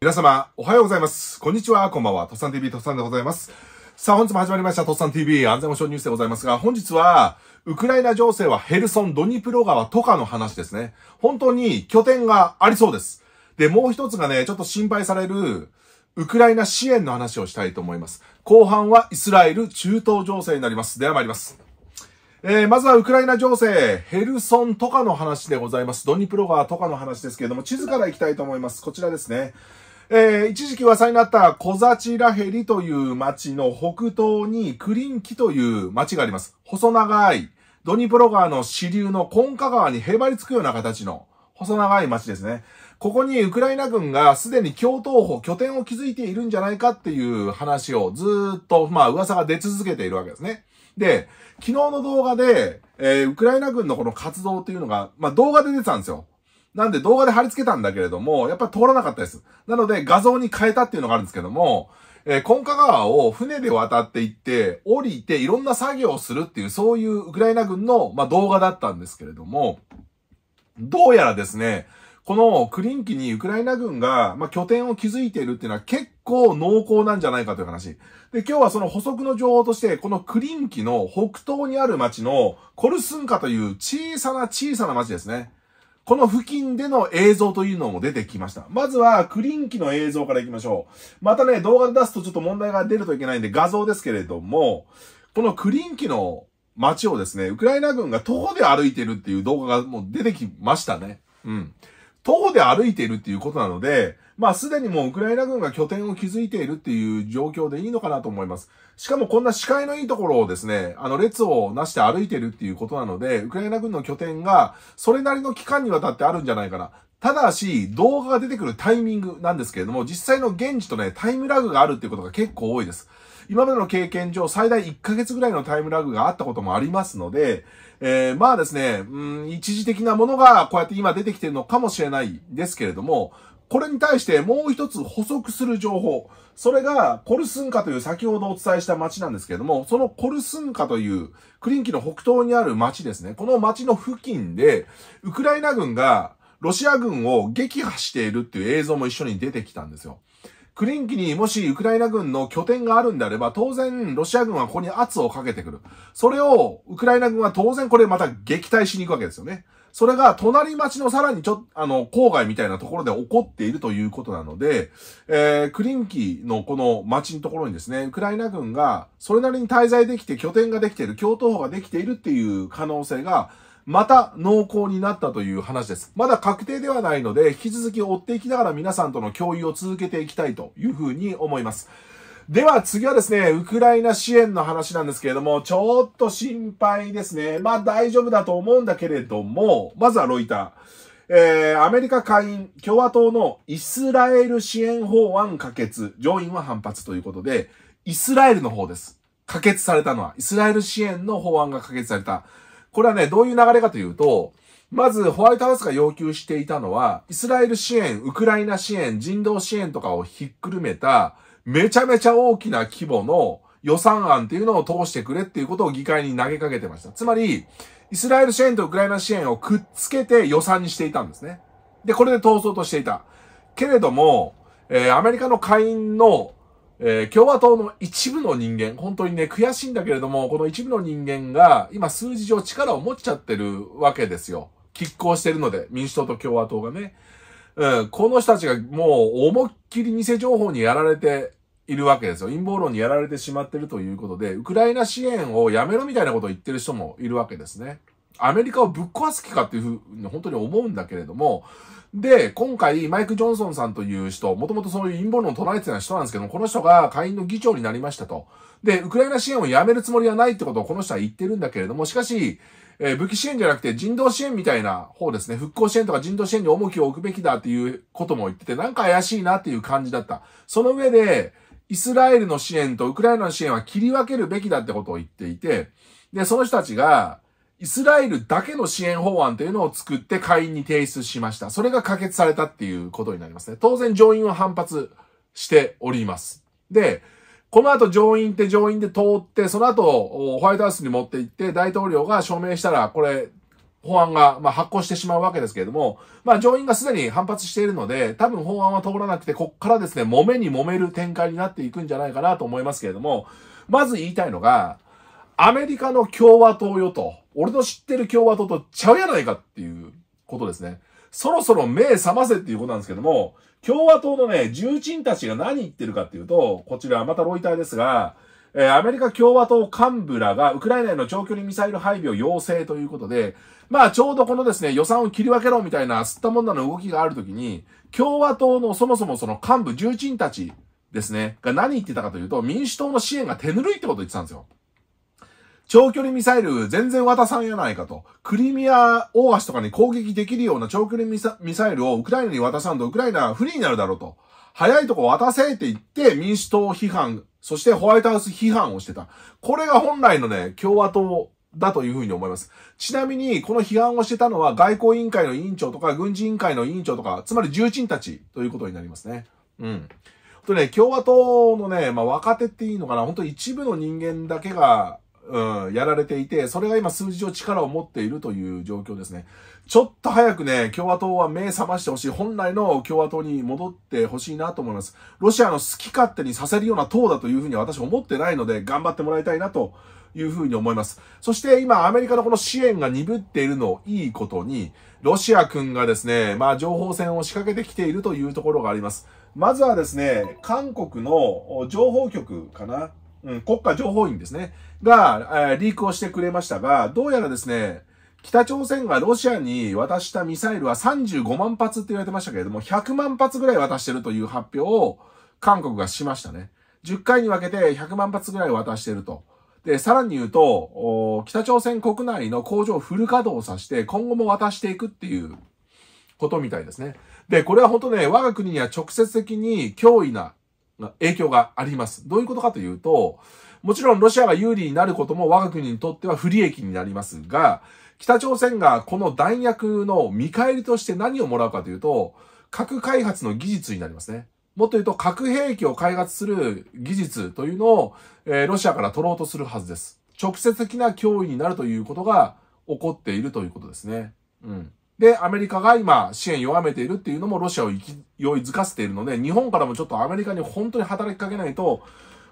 皆様、おはようございます。こんにちは、こんばんは。トッサン TV、トッサンでございます。さあ、本日も始まりました、トッサン TV 安全保障ニュースでございますが、本日は、ウクライナ情勢はヘルソン、ドニプロ川、とかの話ですね。本当に拠点がありそうです。で、もう一つがね、ちょっと心配される、ウクライナ支援の話をしたいと思います。後半はイスラエル、中東情勢になります。では参ります。えー、まずはウクライナ情勢、ヘルソンとかの話でございます。ドニプロ川とかの話ですけれども、地図から行きたいと思います。こちらですね。えー、一時期噂になった小チラヘリという町の北東にクリンキという町があります。細長い、ドニプロ川の支流のコンカ川にへばりつくような形の細長い町ですね。ここにウクライナ軍がすでに共闘法拠点を築いているんじゃないかっていう話をずっと、まあ噂が出続けているわけですね。で、昨日の動画で、えー、ウクライナ軍のこの活動っていうのが、まあ動画で出てたんですよ。なんで動画で貼り付けたんだけれども、やっぱり通らなかったです。なので画像に変えたっていうのがあるんですけども、えー、コンカ川を船で渡って行って、降りていろんな作業をするっていう、そういうウクライナ軍の、まあ、動画だったんですけれども、どうやらですね、このクリンキにウクライナ軍が、まあ、拠点を築いているっていうのは結構濃厚なんじゃないかという話。で、今日はその補足の情報として、このクリンキの北東にある町のコルスンカという小さな小さな町ですね。この付近での映像というのも出てきました。まずは、クリンキの映像から行きましょう。またね、動画で出すとちょっと問題が出るといけないんで、画像ですけれども、このクリンキの街をですね、ウクライナ軍が徒歩で歩いてるっていう動画がもう出てきましたね。うん。徒歩で歩いているっていうことなので、まあすでにもうウクライナ軍が拠点を築いているっていう状況でいいのかなと思います。しかもこんな視界のいいところをですね、あの列をなして歩いてるっていうことなので、ウクライナ軍の拠点がそれなりの期間にわたってあるんじゃないかな。ただし、動画が出てくるタイミングなんですけれども、実際の現地とね、タイムラグがあるっていうことが結構多いです。今までの経験上、最大1ヶ月ぐらいのタイムラグがあったこともありますので、えー、まあですね、うん、一時的なものがこうやって今出てきてるのかもしれないですけれども、これに対してもう一つ補足する情報。それが、コルスンカという先ほどお伝えした町なんですけれども、そのコルスンカという、クリンキの北東にある町ですね。この町の付近で、ウクライナ軍がロシア軍を撃破しているっていう映像も一緒に出てきたんですよ。クリンキにもしウクライナ軍の拠点があるんであれば、当然ロシア軍はここに圧をかけてくる。それをウクライナ軍は当然これまた撃退しに行くわけですよね。それが隣町のさらにちょ、あの、郊外みたいなところで起こっているということなので、えー、クリンキーのこの町のところにですね、ウクライナ軍がそれなりに滞在できて拠点ができている、共闘法ができているっていう可能性が、また濃厚になったという話です。まだ確定ではないので、引き続き追っていきながら皆さんとの共有を続けていきたいというふうに思います。では次はですね、ウクライナ支援の話なんですけれども、ちょっと心配ですね。まあ大丈夫だと思うんだけれども、まずはロイター。えー、アメリカ下院共和党のイスラエル支援法案可決、上院は反発ということで、イスラエルの方です。可決されたのは、イスラエル支援の法案が可決された。これはね、どういう流れかというと、まず、ホワイトハウスが要求していたのは、イスラエル支援、ウクライナ支援、人道支援とかをひっくるめた、めちゃめちゃ大きな規模の予算案っていうのを通してくれっていうことを議会に投げかけてました。つまり、イスラエル支援とウクライナ支援をくっつけて予算にしていたんですね。で、これで逃走としていた。けれども、えー、アメリカの下院の、えー、共和党の一部の人間、本当にね、悔しいんだけれども、この一部の人間が、今数字上力を持っちゃってるわけですよ。拮抗してるので、民主党と共和党がね。うん、この人たちがもう思いっきり偽情報にやられているわけですよ。陰謀論にやられてしまってるということで、ウクライナ支援をやめろみたいなことを言ってる人もいるわけですね。アメリカをぶっ壊す気かっていうふうに本当に思うんだけれども、で、今回、マイク・ジョンソンさんという人、もともとそういう陰謀論を唱えてた人なんですけども、この人が会員の議長になりましたと。で、ウクライナ支援をやめるつもりはないってことをこの人は言ってるんだけれども、しかし、えー、武器支援じゃなくて人道支援みたいな方ですね、復興支援とか人道支援に重きを置くべきだっていうことも言ってて、なんか怪しいなっていう感じだった。その上で、イスラエルの支援とウクライナの支援は切り分けるべきだってことを言っていて、で、その人たちが、イスラエルだけの支援法案というのを作って会員に提出しました。それが可決されたっていうことになりますね。当然上院は反発しております。で、この後上院って上院で通って、その後ホワイトハウスに持って行って大統領が署名したら、これ法案が、まあ、発行してしまうわけですけれども、まあ、上院がすでに反発しているので、多分法案は通らなくて、こっからですね、揉めに揉める展開になっていくんじゃないかなと思いますけれども、まず言いたいのが、アメリカの共和党よと、俺の知ってる共和党とちゃうやないかっていうことですね。そろそろ目覚ませっていうことなんですけども、共和党のね、重鎮たちが何言ってるかっていうと、こちらまたロイターですが、えー、アメリカ共和党幹部らがウクライナへの長距離ミサイル配備を要請ということで、まあちょうどこのですね、予算を切り分けろみたいな吸ったもんだの動きがあるときに、共和党のそもそもその幹部重鎮たちですね、が何言ってたかというと、民主党の支援が手ぬるいってことを言ってたんですよ。長距離ミサイル全然渡さんやないかと。クリミア大橋とかに攻撃できるような長距離ミサイルをウクライナに渡さんとウクライナは不利になるだろうと。早いとこ渡せって言って民主党批判、そしてホワイトハウス批判をしてた。これが本来のね、共和党だというふうに思います。ちなみに、この批判をしてたのは外交委員会の委員長とか軍事委員会の委員長とか、つまり重鎮たちということになりますね。うん。とね、共和党のね、まあ若手っていいのかな、本当一部の人間だけがうん、やられていて、それが今数字上力を持っているという状況ですね。ちょっと早くね、共和党は目覚ましてほしい。本来の共和党に戻ってほしいなと思います。ロシアの好き勝手にさせるような党だというふうに私思ってないので、頑張ってもらいたいなというふうに思います。そして今、アメリカのこの支援が鈍っているのをいいことに、ロシア君がですね、まあ情報戦を仕掛けてきているというところがあります。まずはですね、韓国の情報局かな。うん、国家情報院ですね、が、えー、リークをしてくれましたが、どうやらですね、北朝鮮がロシアに渡したミサイルは35万発って言われてましたけれども、100万発ぐらい渡してるという発表を韓国がしましたね。10回に分けて100万発ぐらい渡してると。で、さらに言うと、北朝鮮国内の工場をフル稼働させて、今後も渡していくっていうことみたいですね。で、これは本当ね、我が国には直接的に脅威な影響があります。どういうことかというと、もちろんロシアが有利になることも我が国にとっては不利益になりますが、北朝鮮がこの弾薬の見返りとして何をもらうかというと、核開発の技術になりますね。もっと言うと核兵器を開発する技術というのを、えー、ロシアから取ろうとするはずです。直接的な脅威になるということが起こっているということですね。うん。で、アメリカが今支援弱めているっていうのもロシアを勢いづかせているので、日本からもちょっとアメリカに本当に働きかけないと、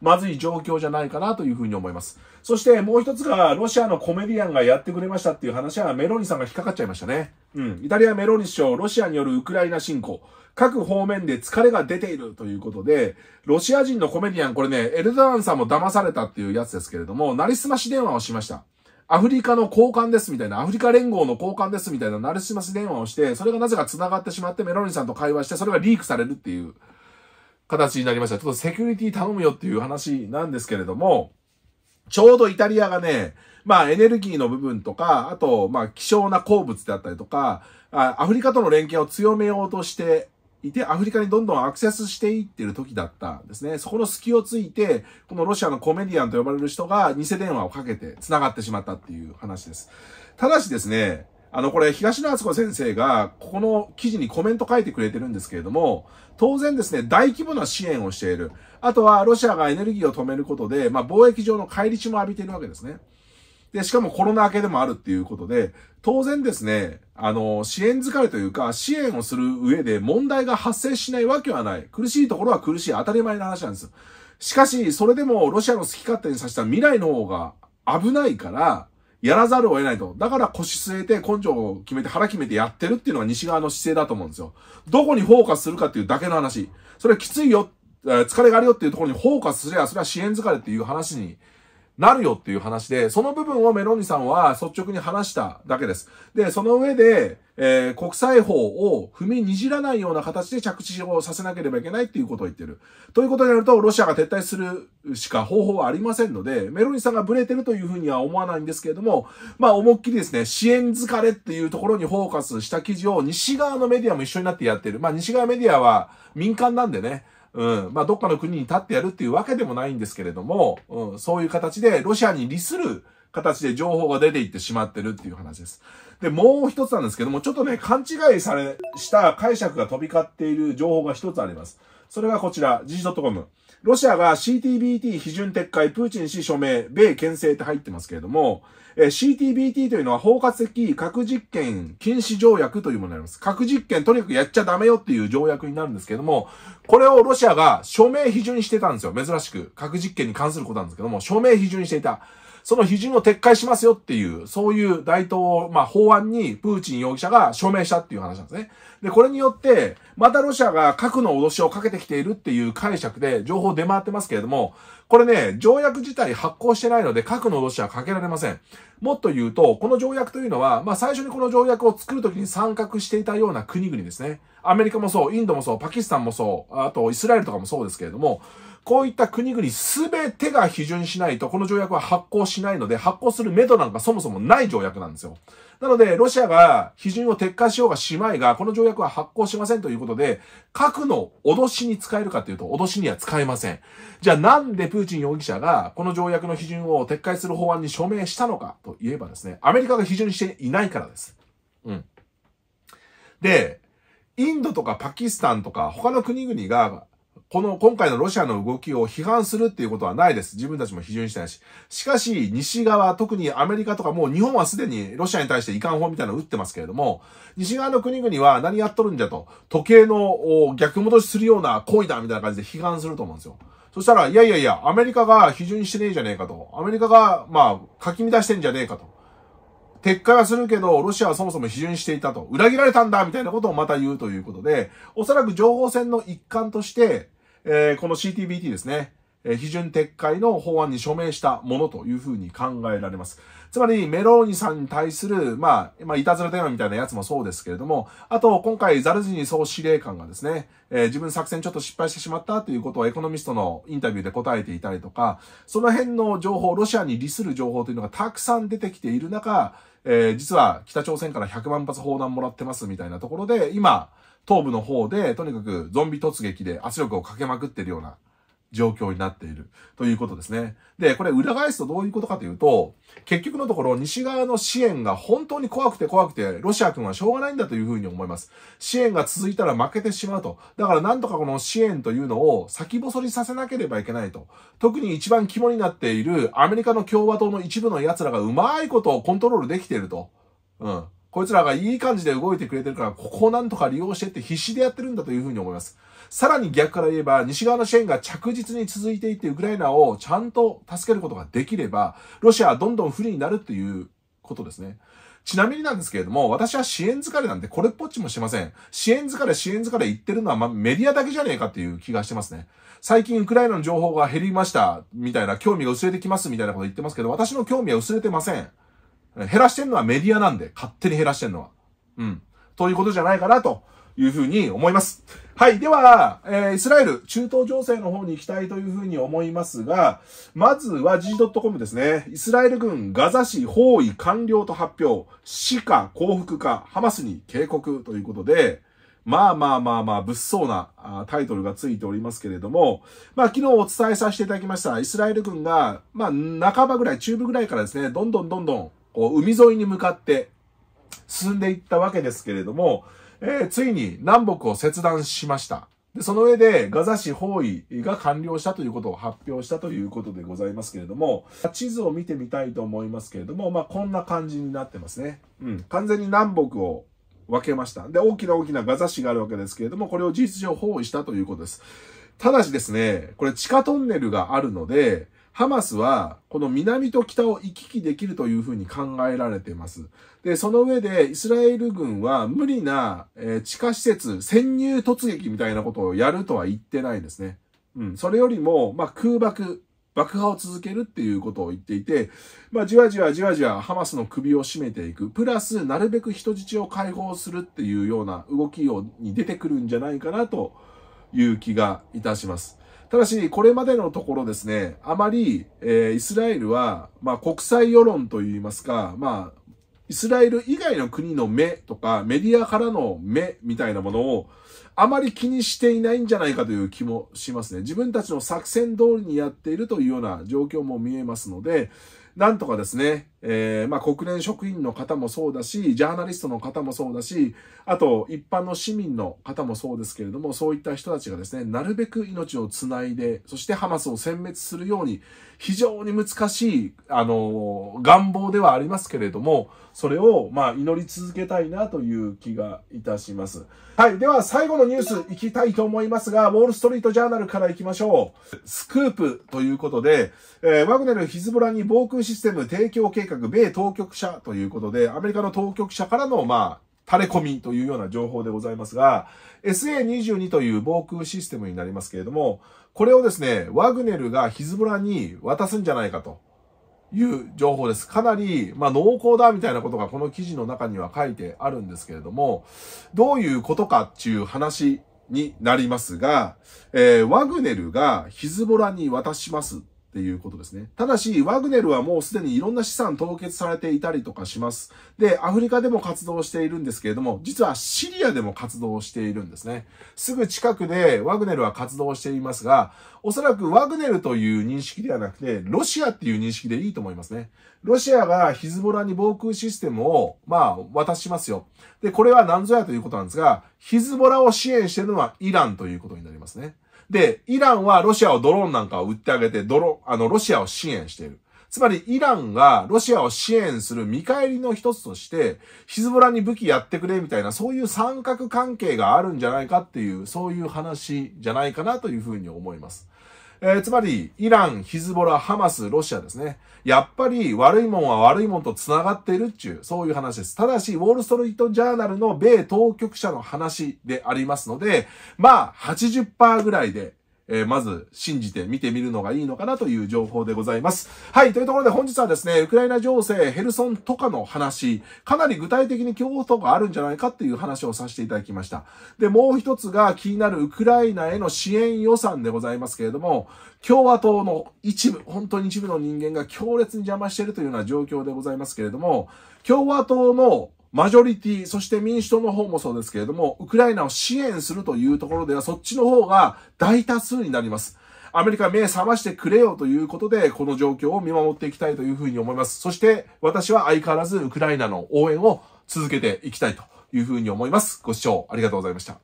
まずい状況じゃないかなというふうに思います。そしてもう一つが、ロシアのコメディアンがやってくれましたっていう話はメローニさんが引っかかっちゃいましたね。うん。イタリアメローニ首相、ロシアによるウクライナ侵攻、各方面で疲れが出ているということで、ロシア人のコメディアン、これね、エルドアンさんも騙されたっていうやつですけれども、なりすまし電話をしました。アフリカの交換ですみたいな、アフリカ連合の交換ですみたいな、なルしまし電話をして、それがなぜか繋がってしまって、メロニーさんと会話して、それがリークされるっていう形になりました。ちょっとセキュリティ頼むよっていう話なんですけれども、ちょうどイタリアがね、まあエネルギーの部分とか、あとまあ希少な鉱物であったりとか、アフリカとの連携を強めようとしていて、アフリカにどんどんアクセスしていってる時だったんですね。そこの隙をついて、このロシアのコメディアンと呼ばれる人が偽電話をかけて繋がってしまったっていう話です。ただしですね、あの、これ、東野敦子先生が、ここの記事にコメント書いてくれてるんですけれども、当然ですね、大規模な支援をしている。あとは、ロシアがエネルギーを止めることで、まあ、貿易上の返り血も浴びているわけですね。で、しかもコロナ明けでもあるっていうことで、当然ですね、あの、支援疲れというか、支援をする上で問題が発生しないわけはない。苦しいところは苦しい。当たり前の話なんですよ。しかし、それでもロシアの好き勝手にさせた未来の方が危ないから、やらざるを得ないと。だから腰据えて根性を決めて腹決めてやってるっていうのが西側の姿勢だと思うんですよ。どこにフォーカスするかっていうだけの話。それはきついよ、疲れがあるよっていうところにフォーカスすれば、それは支援疲れっていう話になるよっていう話で、その部分をメロニさんは率直に話しただけです。で、その上で、えー、国際法を踏みにじらないような形で着地をさせなければいけないっていうことを言ってる。ということになると、ロシアが撤退するしか方法はありませんので、メロニさんがブレてるというふうには思わないんですけれども、まあ思いっきりですね、支援疲れっていうところにフォーカスした記事を西側のメディアも一緒になってやってる。まあ西側メディアは民間なんでね、うん、まあ、どっかの国に立ってやるっていうわけでもないんですけれども、うん、そういう形でロシアに利する形で情報が出ていってしまってるっていう話です。で、もう一つなんですけども、ちょっとね、勘違いされ、した解釈が飛び交っている情報が一つあります。それがこちら、時事 .com。ロシアが CTBT 批准撤回、プーチン氏署名、米牽制って入ってますけれども、え CTBT というのは包括的核実験禁止条約というものになります。核実験とにかくやっちゃダメよっていう条約になるんですけれども、これをロシアが署名批准してたんですよ。珍しく。核実験に関することなんですけども、署名批准していた。その批准を撤回しますよっていう、そういう大統、まあ、法案にプーチン容疑者が署名したっていう話なんですね。で、これによって、またロシアが核の脅しをかけてきているっていう解釈で情報出回ってますけれども、これね、条約自体発行してないので核の脅しはかけられません。もっと言うと、この条約というのは、まあ最初にこの条約を作るときに参画していたような国々ですね。アメリカもそう、インドもそう、パキスタンもそう、あとイスラエルとかもそうですけれども、こういった国々全てが批准しないと、この条約は発行しないので、発行するメドなんかそもそもない条約なんですよ。なので、ロシアが批准を撤回しようがしまいが、この条約は発効しませんということで、核の脅しに使えるかというと、脅しには使えません。じゃあなんでプーチン容疑者が、この条約の批准を撤回する法案に署名したのかといえばですね、アメリカが批准していないからです。うん。で、インドとかパキスタンとか他の国々がこの今回のロシアの動きを批判するっていうことはないです。自分たちも批准してないし。しかし、西側、特にアメリカとかもう日本はすでにロシアに対して遺憾法みたいなのを打ってますけれども、西側の国々は何やっとるんじゃと、時計の逆戻しするような行為だみたいな感じで批判すると思うんですよ。そしたら、いやいやいや、アメリカが批准してねえじゃねえかと。アメリカが、まあ、かき乱してんじゃねえかと。撤回はするけど、ロシアはそもそも批准していたと。裏切られたんだみたいなことをまた言うということで、おそらく情報戦の一環として、えー、この CTBT ですね、え批准撤回の法案に署名したものというふうに考えられます。つまり、メローニさんに対する、まあ、まあ、いたずら電話みたいなやつもそうですけれども、あと、今回、ザルジニ総司令官がですね、えー、自分作戦ちょっと失敗してしまったということをエコノミストのインタビューで答えていたりとか、その辺の情報、ロシアに利する情報というのがたくさん出てきている中、えー、実は北朝鮮から100万発砲弾もらってますみたいなところで、今、東部の方で、とにかくゾンビ突撃で圧力をかけまくってるような状況になっているということですね。で、これ裏返すとどういうことかというと、結局のところ西側の支援が本当に怖くて怖くて、ロシア君はしょうがないんだというふうに思います。支援が続いたら負けてしまうと。だからなんとかこの支援というのを先細りさせなければいけないと。特に一番肝になっているアメリカの共和党の一部の奴らがうまいことをコントロールできていると。うん。こいつらがいい感じで動いてくれてるから、ここをなんとか利用してって必死でやってるんだというふうに思います。さらに逆から言えば、西側の支援が着実に続いていって、ウクライナをちゃんと助けることができれば、ロシアはどんどん不利になるということですね。ちなみになんですけれども、私は支援疲れなんでこれっぽっちもしてません。支援疲れ、支援疲れ言ってるのは、ま、メディアだけじゃねえかっていう気がしてますね。最近ウクライナの情報が減りました、みたいな、興味が薄れてきます、みたいなこと言ってますけど、私の興味は薄れてません。減らしてんのはメディアなんで、勝手に減らしてんのは。うん。ということじゃないかな、というふうに思います。はい。では、えー、イスラエル、中東情勢の方に行きたいというふうに思いますが、まずは G.com ですね。イスラエル軍、ガザ市包囲完了と発表。死か降伏か、ハマスに警告ということで、まあまあまあまあ、物騒なタイトルがついておりますけれども、まあ昨日お伝えさせていただきました、イスラエル軍が、まあ半ばぐらい、中部ぐらいからですね、どんどんどんどんこう海沿いに向かって進んでいったわけですけれども、えー、ついに南北を切断しました。で、その上でガザ市包囲が完了したということを発表したということでございますけれども、地図を見てみたいと思いますけれども、まあ、こんな感じになってますね。うん。完全に南北を分けました。で、大きな大きなガザ市があるわけですけれども、これを事実上包囲したということです。ただしですね、これ地下トンネルがあるので、ハマスは、この南と北を行き来できるというふうに考えられています。で、その上で、イスラエル軍は無理な、えー、地下施設、潜入突撃みたいなことをやるとは言ってないですね。うん。それよりも、まあ、空爆、爆破を続けるっていうことを言っていて、まあ、じわじわじわじわハマスの首を絞めていく。プラス、なるべく人質を解放するっていうような動きをに出てくるんじゃないかなという気がいたします。ただし、これまでのところですね、あまり、えー、イスラエルは、まあ、国際世論といいますか、まあ、イスラエル以外の国の目とか、メディアからの目みたいなものを、あまり気にしていないんじゃないかという気もしますね。自分たちの作戦通りにやっているというような状況も見えますので、なんとかですね、えー、まあ、国連職員の方もそうだし、ジャーナリストの方もそうだし、あと一般の市民の方もそうですけれども、そういった人たちがですね、なるべく命をつないで、そしてハマスを殲滅するように、非常に難しい、あの、願望ではありますけれども、それを、まあ、祈り続けたいなという気がいたします。はい。では、最後のニュース行きたいと思いますが、ウォールストリートジャーナルからいきましょう。スクープということで、えー、ワグネル・ヒズボラに防空システム提供計画かく米当局者ということで、アメリカの当局者からの、まあ、垂れ込みというような情報でございますが、SA22 という防空システムになりますけれども、これをですね、ワグネルがヒズボラに渡すんじゃないかという情報です。かなり、まあ、濃厚だみたいなことがこの記事の中には書いてあるんですけれども、どういうことかっていう話になりますが、えー、ワグネルがヒズボラに渡しますっていうことですね。ただし、ワグネルはもうすでにいろんな資産凍結されていたりとかします。で、アフリカでも活動しているんですけれども、実はシリアでも活動しているんですね。すぐ近くでワグネルは活動していますが、おそらくワグネルという認識ではなくて、ロシアっていう認識でいいと思いますね。ロシアがヒズボラに防空システムを、まあ、渡しますよ。で、これは何ぞやということなんですが、ヒズボラを支援しているのはイランということになりますね。で、イランはロシアをドローンなんかを売ってあげて、ドロ、あの、ロシアを支援している。つまり、イランがロシアを支援する見返りの一つとして、ヒズボラに武器やってくれみたいな、そういう三角関係があるんじゃないかっていう、そういう話じゃないかなというふうに思います。えー、つまり、イラン、ヒズボラ、ハマス、ロシアですね。やっぱり悪いもんは悪いもんと繋がっているっちゅう、そういう話です。ただし、ウォールストリートジャーナルの米当局者の話でありますので、まあ、80%ぐらいで、えー、まず信じて見てみるのがいいのかなという情報でございます。はい、というところで本日はですね、ウクライナ情勢、ヘルソンとかの話、かなり具体的に競争があるんじゃないかっていう話をさせていただきました。で、もう一つが気になるウクライナへの支援予算でございますけれども、共和党の一部、本当に一部の人間が強烈に邪魔しているというような状況でございますけれども、共和党のマジョリティ、そして民主党の方もそうですけれども、ウクライナを支援するというところでは、そっちの方が大多数になります。アメリカ目覚ましてくれよということで、この状況を見守っていきたいというふうに思います。そして、私は相変わらずウクライナの応援を続けていきたいというふうに思います。ご視聴ありがとうございました。